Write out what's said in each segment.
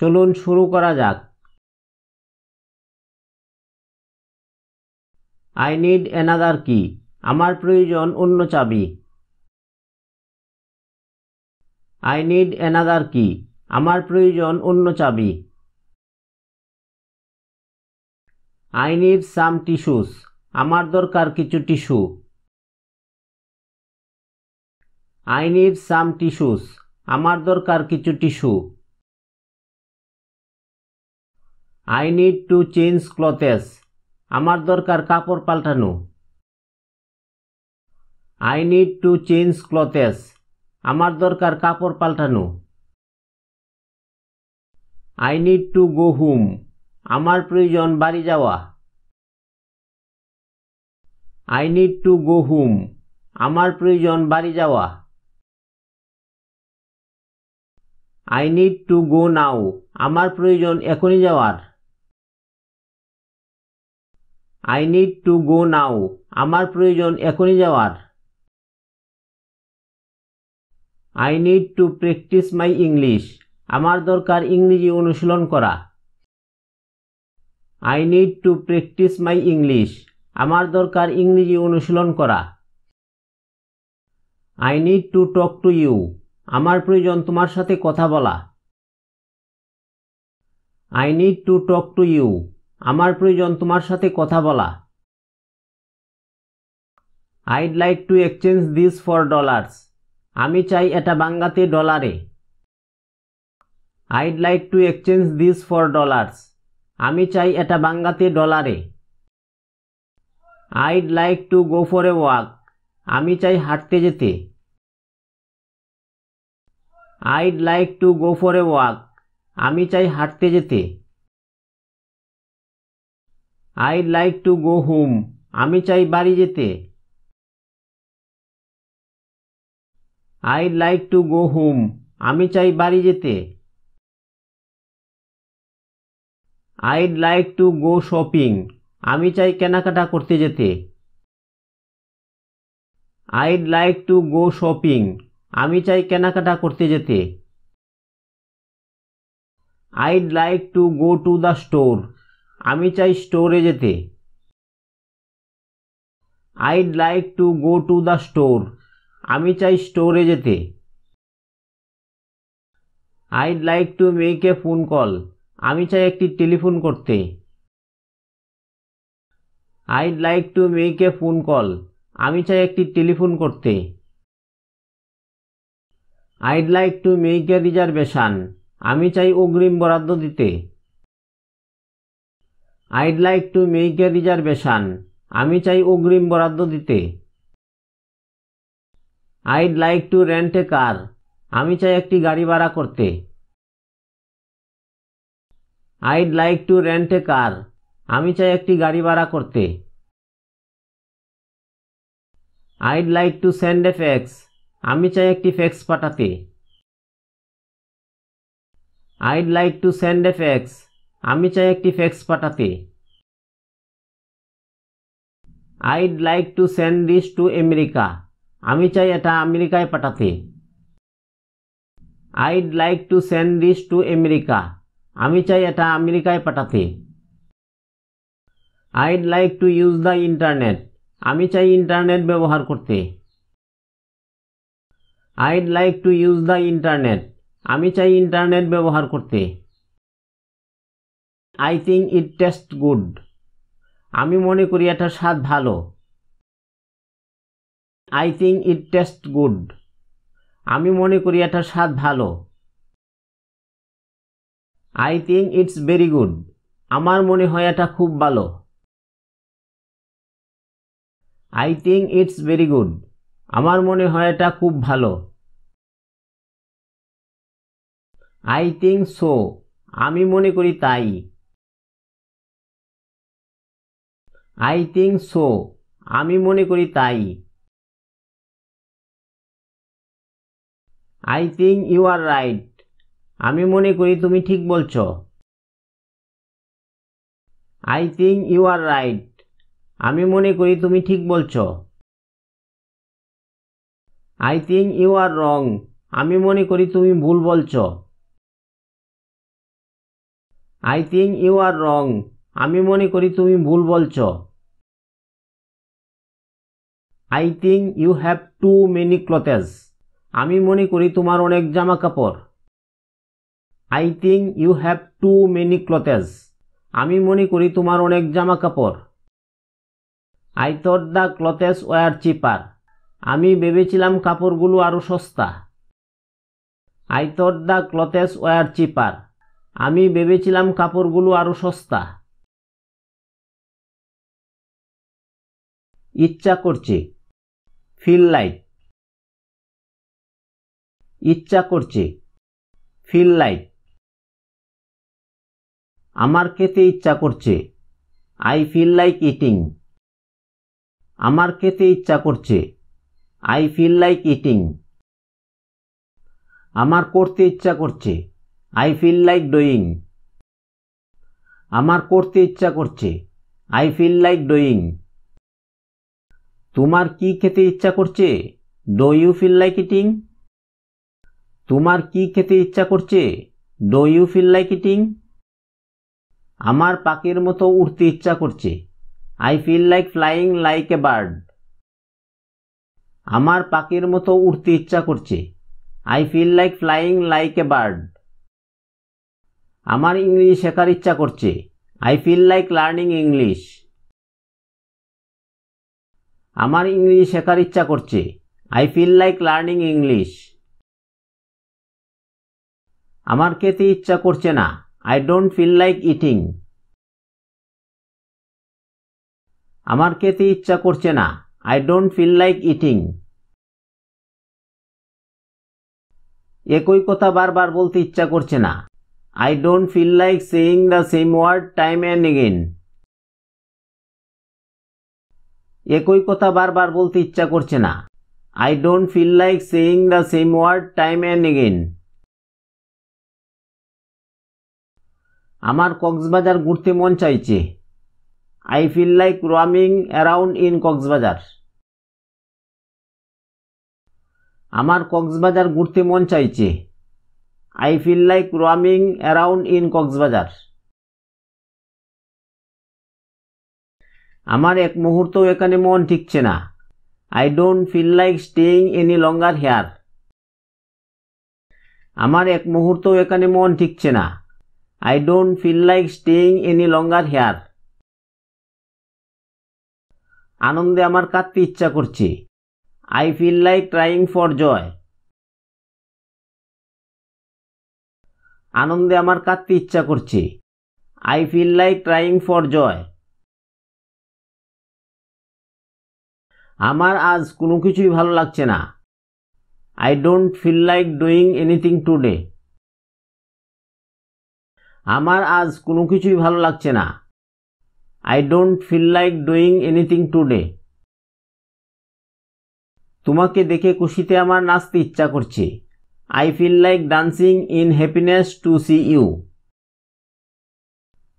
চলুন শুরু করা যাক আই নিড অ্যানাদার কি আমার প্রয়োজন অন্য চাবি আই নিড অ্যানাদার কি আমার প্রয়োজন অন্য চাবি আই নিড সাম টিস্যুস আমার দরকার কিছু tissue I need some tissues আমার দরকার কিছু tissue I need to change clothes আমার দরকার কাপড় পাল্টানো I need to change clothes আমার দরকার কাপড় পাল্টানো I need to go hmm আমার প্রয়োজন বাড়ি যাওয়া I need to go hmm আমার প্রয়োজন বাড়ি যাওয়া I need to go now আমার প্রয়োজন এখনই যাওয়ার I need to go now আমার প্রয়োজন এখনই যাওয়ার I need to practice my English আমার দরকার ইংরেজি অনুশীলন করা I need to practice my English আমার দরকার ইংরেজি অনুশীলন করা I need to talk to you আমার প্রয়োজন তোমার সাথে কথা বলা I need to talk to you আমার প্রয়োজন তোমার সাথে কথা বলা I'd like to exchange this for dollars আমি চাই এটা বাংলাতে ডলারে I'd like to exchange this for dollars আমি চাই এটা বাংলাতে ডলারে I'd like to go for a walk আমি চাই হাঁটতে যেতে I'd like to go for a walk আমি চাই হাঁটতে যেতে I like to go home আমি চাই বাড়ি যেতে I like to go home আমি চাই বাড়ি যেতে I like to go shopping আমি চাই কেনাকাটা করতে যেতে I like to go shopping আমি চাই কেনাকাটা করতে যেতে I'd like to go to the store আমি চাই স্টোরে যেতে I'd like to go to the store আমি চাই স্টোরে যেতে I'd like to make a phone call আমি চাই একটি টেলিফোন করতে I'd like to make a phone call আমি চাই একটি টেলিফোন করতে I'd like to make a reservation আমি চাই অগ্রিম বরাদ্দ দিতে I'd like to make a reservation আমি চাই অগ্রিম বরাদ্দ দিতে I'd like to rent a car আমি চাই একটি গাড়ি ভাড়া করতে I'd like to rent a car আমি চাই একটি গাড়ি ভাড়া করতে I'd like to send a fax আমি চাই একটি ফ্যাক্স পাঠাতে I'd like to send a fax আমি চাই একটি ফেক্স পাঠাতে I'd like to send this to America আমি চাই এটা আমেরিকায় পাঠাতে I'd like to send this to America আমি চাই এটা আমেরিকায় পাঠাতে I'd like to use the internet আমি চাই ইন্টারনেট ব্যবহার করতে I'd like to use the internet আমি চাই ইন্টারনেট ব্যবহার করতে I think it taste good আমি মনে করি এটার স্বাদ ভালো I think it taste good আমি মনে করি এটার স্বাদ ভালো I think it's very good আমার মনে হয় এটা খুব ভালো I think it's very good আমার মনে হয় এটা খুব ভালো আই থিঙ্ক সো আমি মনে করি তাই আই থিঙ্ক সো আমি মনে করি তাই I think you are right আমি মনে করি তুমি ঠিক বলছ I think you are right আমি মনে করি তুমি ঠিক বলছ I think you are wrong আমি মনে করি তুমি ভুল বলছ I think you are wrong আমি মনে করি তুমি ভুল বলছ I think you have too many clothes আমি মনে করি তোমার অনেক জামা কাপড় I think you have too many clothes আমি মনে করি তোমার অনেক জামা কাপড় I thought the clothes were cheaper আমি ভেবেছিলাম কাপড়গুলো আরও সস্তা I thought the clothes were cheaper আমি ভেবেছিলাম কাপড়গুলো আরও সস্তা ইচ্ছা করছে ফিল লাইক ইচ্ছা করছে ফিল লাইক আমার খেতে ইচ্ছা করছে আই ফিল লাইক ইটিং আমার খেতে ইচ্ছা করছে আই ফিল লাইক ইটিং আমার করতে ইচ্ছা করছে আই ফিল লাইক ডুইং আমার করতে ইচ্ছা করছে আই ফিল লাইক ডুইং তোমার কি খেতে ইচ্ছা করছে do you feel like eating তোমার কি খেতে ইচ্ছা করছে do you feel like eating আমার পাখির মতো উড়তে ইচ্ছা করছে I feel like flying like a bird আমার পাখির মতো উড়তে ইচ্ছা করছে I feel like flying like a bird আমার ইংলিশ শেখার ইচ্ছা করছে I feel like learning English আমার ইংলিশ শেখার ইচ্ছা করছে I feel like learning English আমার খেতে ইচ্ছা করছে না I don't feel like eating আমার খেতে ইচ্ছা করছে না I don't feel like eating একই কথা বারবার বলতে ইচ্ছা করছে না I don't feel like saying the same word time and again একই কথা বারবার বলতে ইচ্ছা করছে না I don't feel like saying the same word time and again আমার কক্সবাজার ঘুরতে মন চাইছে I feel like roaming around in Cox's Bazar আমার কক্সবাজার ঘুরতে মন চাইছে I feel like roaming around in Cox's Bazar আমার এক মুহূর্তও এখানে মন ঠিকছে না I don't feel like staying any longer here আমার এক মুহূর্তও এখানে মন ঠিকছে না I don't feel like staying any longer here আনন্দে আমার কাঁদতে ইচ্ছা করছে I feel like trying for joy আনন্দে আমার কাঁদতে ইচ্ছা করছে I feel like trying for joy আমার আজ কোনো কিছুই ভালো লাগছে না I don't feel like doing anything today আমার আজ কোনো কিছুই ভালো লাগছে না I don't feel like doing anything today তোমাকে দেখে খুশিতে আমার নাচতে ইচ্ছা করছে I feel like dancing in happiness to see you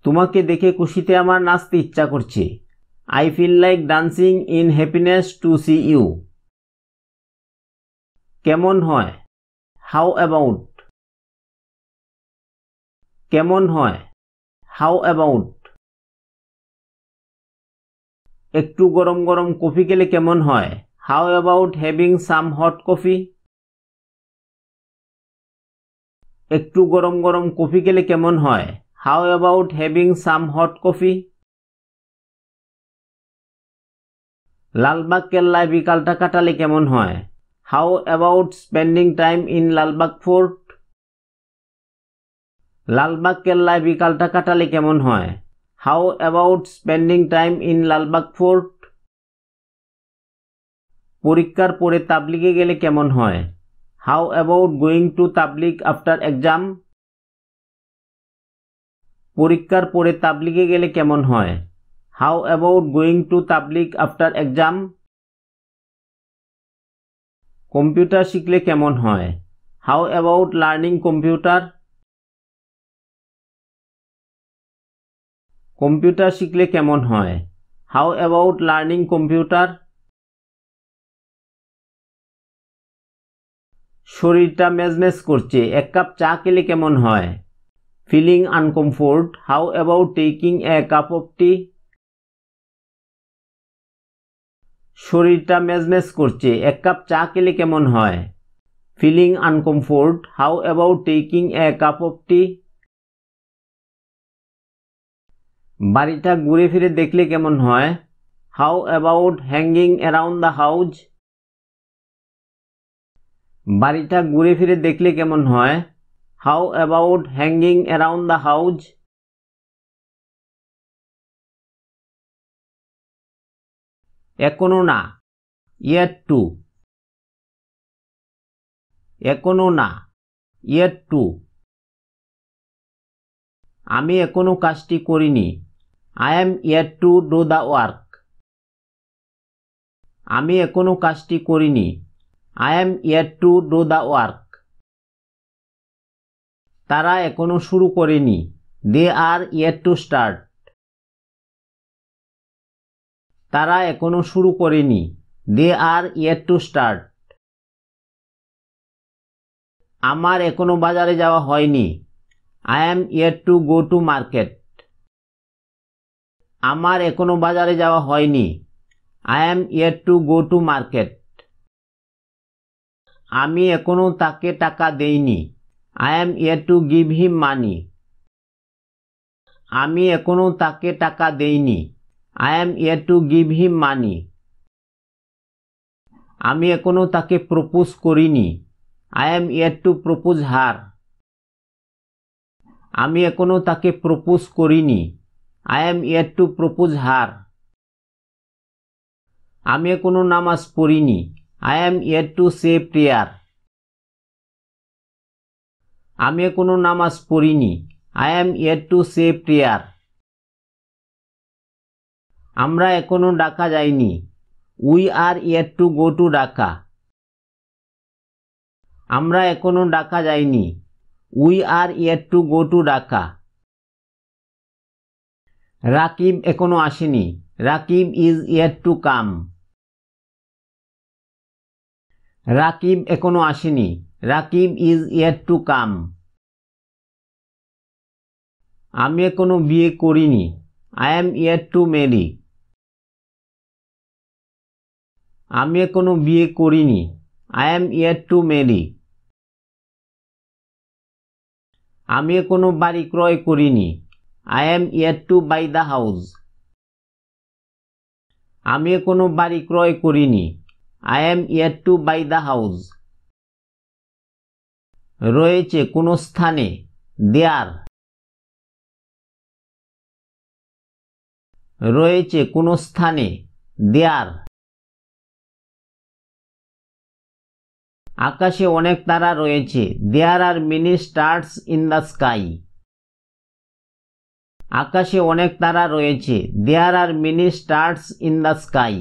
তোমাকে দেখে খুশিতে আমার নাচতে ইচ্ছা করছে I feel like dancing in happiness to see you. কেমন হয় হাউ অ্যাবাউট কেমন হয় হাউ অ্যাবাউট একটু গরম গরম কফি খেলে কেমন হয় how about having some hot coffee একটু গরম গরম কফি খেলে কেমন হয় how about having some hot coffee Lalbagh কেল্লায় বিকালটা কাটালে কেমন হয় how about spending time in Lalbagh fort Lalbagh কেল্লায় বিকালটা কাটালে কেমন হয় how about spending time in Lalbagh fort পরীক্ষার পরে তাবলিগে গেলে কেমন হয় how about going to Tabligh after exam পরীক্ষার পরে তাবলিগে গেলে কেমন হয় How about going to Tabligh after exam? Computer শিখলে কেমন হয় how about learning computer computer শিখলে কেমন হয় হাউ অ্যাবাউট লার্নিং কম্পিউটার শরীরটা মেজমেজ করছে এক কাপ চা খেলে কেমন হয় feeling uncomfort how about taking a cup of tea শরীরটা মেজমেজ করছে এক কাপ চা খেলে কেমন হয় feeling uncomfort how about taking a cup of tea বাড়িটা ঘুরে ফিরে দেখলে কেমন হয় how about hanging around the house বাড়িটা ঘুরে ফিরে দেখলে কেমন হয় how about hanging around the house এখনো না ইয়ার টু এখনো না ইয়ার টু আমি এখনো কাজটি করিনি I am yet to do the work আমি এখনো কাজটি করিনি I am yet to do the work তারা এখনো শুরু করেনি দে আর ইয়ার টু স্টার্ট তারা এখনও শুরু করেনি দে আর ইয়ার টু স্টার্ট আমার এখনও বাজারে যাওয়া হয়নি I am yet to go to market আমার এখনও বাজারে যাওয়া হয়নি I am yet to go to market আমি এখনও তাকে টাকা দেইনি I am yet to give him money আমি এখনও তাকে টাকা দেইনি I am yet to give him money আমি এখনও তাকে প্রপোজ করিনি I am yet to propose her আমি এখনও তাকে প্রপোজ করিনি I am yet to propose her আমি এখনও নামাজ পড়িনি I am yet to say prayer আমি এখনও নামাজ পড়িনি I am yet to say prayer আমরা এখনও ডাকা যাইনি we are yet to go to Dhaka আমরা এখনও ডাকা যাইনি we are yet to go to Dhaka Rakib এখনও আসেনি Rakib is yet to come Rakib এখনও আসেনি Rakib is yet to come আমি এখনও বিয়ে করিনি I am yet to marry আমি কোনো বিয়ে করিনি I am yet to marry আমি কোনো বাড়ি ক্রয় করিনি I am yet to buy the house আমি কোনো বাড়ি ক্রয় করিনি I am yet to buy the house রয়েছে কোনো স্থানে দেয়ার রয়েছে কোনো স্থানে দেয়ার আকাশে অনেক তারা রয়েছে there are many stars in the sky আকাশে অনেক তারা রয়েছে there are many stars in the sky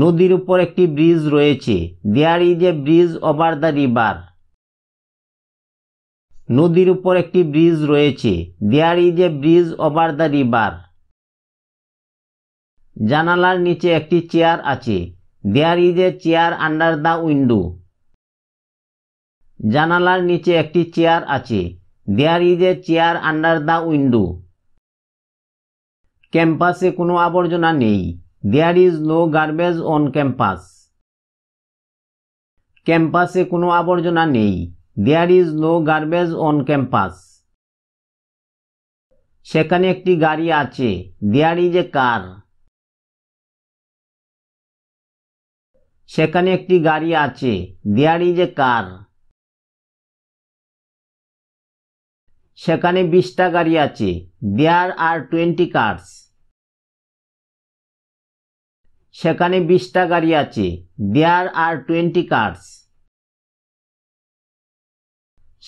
নদীর উপর একটি ব্রিজ রয়েছে there is a bridge over the river নদীর উপর একটি ব্রিজ রয়েছে there is a bridge over the river জানালার নিচে একটি চেয়ার আছে there is a chair under the window জানালার নিচে একটি চেয়ার আছে there is a chair under the window ক্যাম্পাসে কোনো আবর্জনা নেই there is no garbage on campus ক্যাম্পাসে কোনো আবর্জনা নেই there is no garbage on campus সেখানে একটি গাড়ি আছে দেয়ার ইজ এ কার সেখানে একটি গাড়ি আছে দেয়ার ইজ এ কার সেখানে বিশটা গাড়ি আছে দেয়ার আর টোয়েন্টি কার্স সেখানে বিশটা গাড়ি আছে দেয়ার আর টোয়েন্টি কার্স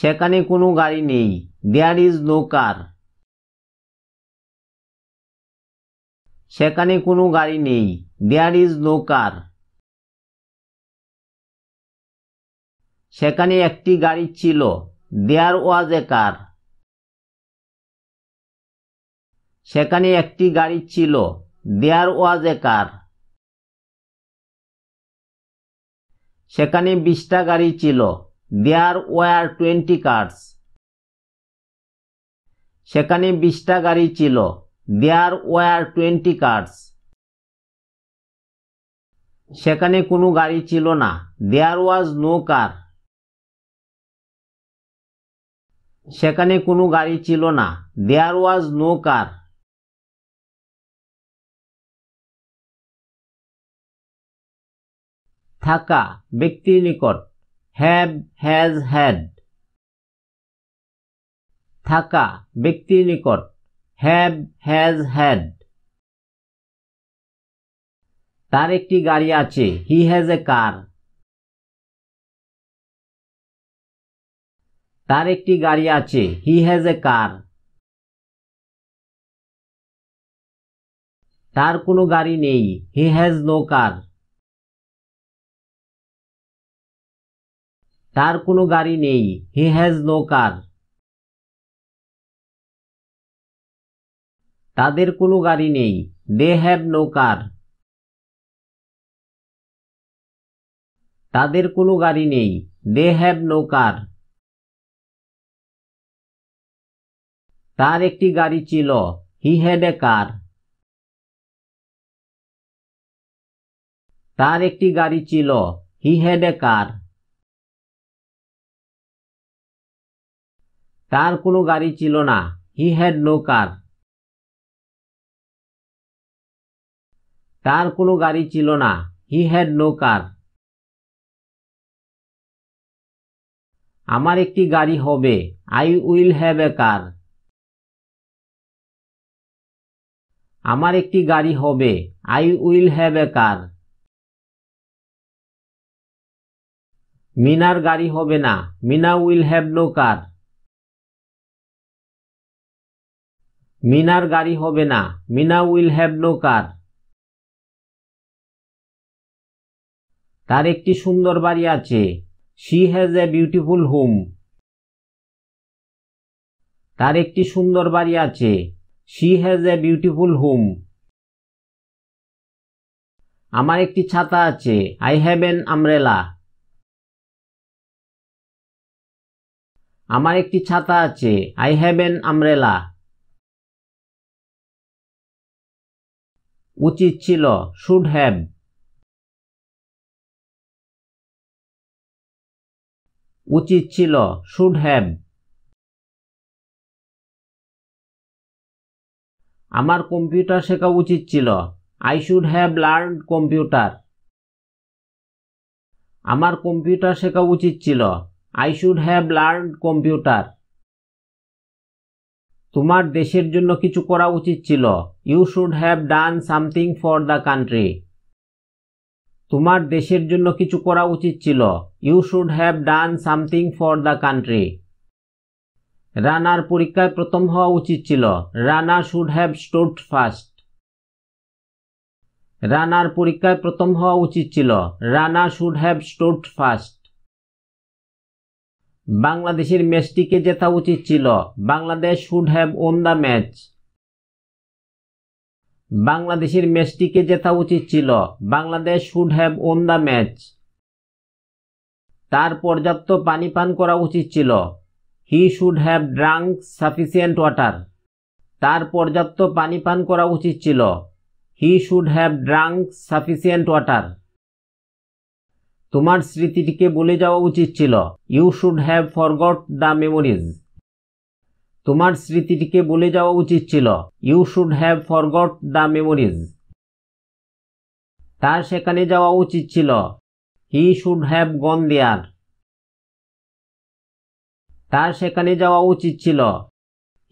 সেখানে কোনো গাড়ি নেই দেয়ার ইজ নো কার সেখানে কোনো গাড়ি নেই দেয়ার ইজ নো কার সেখানে একটি গাড়ি ছিল দেয়ার ওয়াজ এ কার সেখানে একটি গাড়ি ছিল দেয়ার ওয়াজ এ কার সেখানে বিশটা গাড়ি ছিল দেয়ার ওয়ার টোয়েন্টি কার্স সেখানে বিশটা গাড়ি ছিল দেয়ার ওয়ার টোয়েন্টি কার্স সেখানে কোনো গাড়ি ছিল না দেয়ার ওয়াজ নো কার সেখানে কোনো গাড়ি ছিল না দেয়ার ওয়াজ নো কার থাকা ব্যক্তির নিকট হ্যাভ হ্যাজ হ্যাড থাকা ব্যক্তির নিকট হ্যাভ হ্যাজ হ্যাড তার একটি গাড়ি আছে হি হ্যাজ এ কার তার একটি গাড়ি আছে হি হ্যাজ এ কার তার কোনো গাড়ি নেই হি হ্যাজ নো কার তার কোনো গাড়ি নেই হি হ্যাজ নো কার তাদের কোনো গাড়ি নেই দে হ্যাভ নো কার তাদের কোনো গাড়ি নেই দে হ্যাভ নো কার তার একটি গাড়ি ছিল হি হ্যাড এ কার তার একটি গাড়ি ছিল হি হ্যাড এ কার তার কোনো গাড়ি ছিল না হি হ্যাড নো কার তার কোনো গাড়ি ছিল না হি হ্যাড নো কার আমার একটি গাড়ি হবে I will have a car আমার একটি গাড়ি হবে I will have a car মিনার গাড়ি হবে না Mina will have no car মিনার গাড়ি হবে না Mina will have no car তার একটি সুন্দর বাড়ি আছে she has a beautiful home তার একটি সুন্দর বাড়ি আছে she has a beautiful home আমার একটি ছাতা আছে আই হ্যাভ এন আমরেলা আমার একটি ছাতা আছে আই হ্যাভ এন আমরেলা উচিত ছিল শুড হ্যাভ উচিত ছিল শুড হ্যাভ আমার কম্পিউটার শেখা উচিত ছিল I should have learn computer আমার কম্পিউটার শেখা উচিত ছিল I should have learn computer তোমার দেশের জন্য কিছু করা উচিত ছিল you should have done something for the country তোমার দেশের জন্য কিছু করা উচিত ছিল you should have done something for the country রানার পরীক্ষায় প্রথম হওয়া উচিত ছিল Rana should have stood first রানার পরীক্ষায় প্রথম হওয়া উচিত ছিল Rana should have stood first বাংলাদেশের ম্যাচটিকে জেতা উচিত ছিল Bangladesh should have won the match বাংলাদেশের ম্যাচটিকে জেতা উচিত ছিল Bangladesh should have won the match তার পর্যাপ্ত পানি পান করা উচিত ছিল he should have drunk sufficient water তার পর্যাপ্ত পানি পান করা উচিত ছিল he should have drunk sufficient water তোমার স্মৃতিটিকে বলে যাওয়া উচিত ছিল you should have forgot the memories তোমার স্মৃতিটিকে বলে যাওয়া উচিত ছিল you should have forgot the memories তার সেখানে যাওয়া উচিত ছিল হি শুড হ্যাভ গন দেয়ার তার সেখানে যাওয়া উচিত ছিল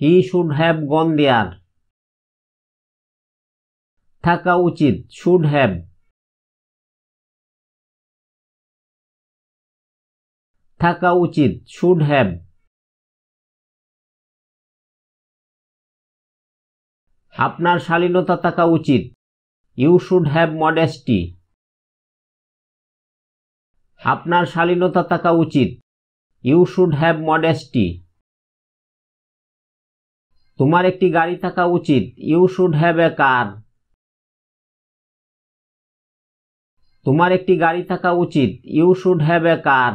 হি শুড হ্যাভ গন দেয়ার থাকা উচিত শুড হ্যাভ থাকা উচিত শুড হ্যাভ আপনার শালীনতা থাকা উচিত ইউ শুড হ্যাভ মডেস্টি আপনার শালীনতা থাকা উচিত ইউ শুড হ্যাভ মডেস্টি তোমার একটি গাড়ি থাকা উচিত you should have a car তোমার একটি গাড়ি থাকা উচিত you should have a car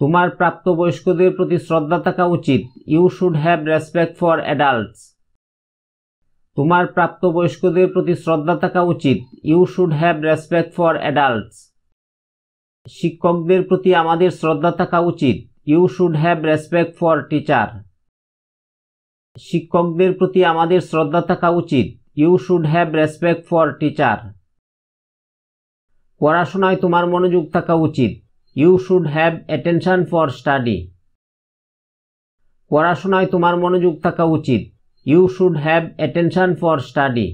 তোমার প্রাপ্তবয়স্কদের প্রতি শ্রদ্ধা থাকা উচিত you should have respect for adults তোমার প্রাপ্তবয়স্কদের প্রতি শ্রদ্ধা থাকা উচিত you should have respect for adults শিক্ষকদের প্রতি আমাদের শ্রদ্ধা থাকা উচিত you should have respect for teacher শিক্ষকদের প্রতি আমাদের শ্রদ্ধা থাকা উচিত you should have respect for teacher পড়াশোনায় তোমার মনোযোগ থাকা উচিত you should have attention for study পড়াশোনায় তোমার মনোযোগ থাকা উচিত you should have attention for study